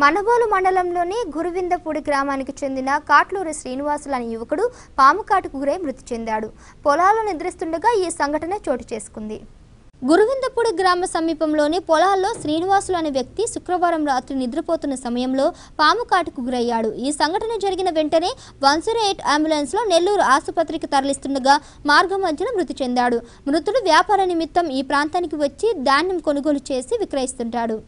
మనబోలు మండలంలోని గురువిందపూడి గ్రామానికి చెందిన కాట్లూరి శ్రీనివాసులు అనే యువకుడు పాము కాటుకు గురై మృతి చెందాడు పొలాల్లో నిద్రిస్తుండగా ఈ సంఘటన చోటు చేసుకుంది గురువిందపూడి గ్రామ సమీపంలోని పొలాల్లో శ్రీనివాసులు అనే వ్యక్తి శుక్రవారం రాత్రి నిద్రపోతున్న సమయంలో పాము కాటుకు గురయ్యాడు ఈ సంఘటన జరిగిన వెంటనే వన్ జీరో ఎయిట్ అంబులెన్స్లో నెల్లూరు ఆసుపత్రికి తరలిస్తుండగా మార్గం మధ్యన మృతి చెందాడు మృతుడు వ్యాపార నిమిత్తం ఈ ప్రాంతానికి వచ్చి ధాన్యం కొనుగోలు చేసి విక్రయిస్తుంటాడు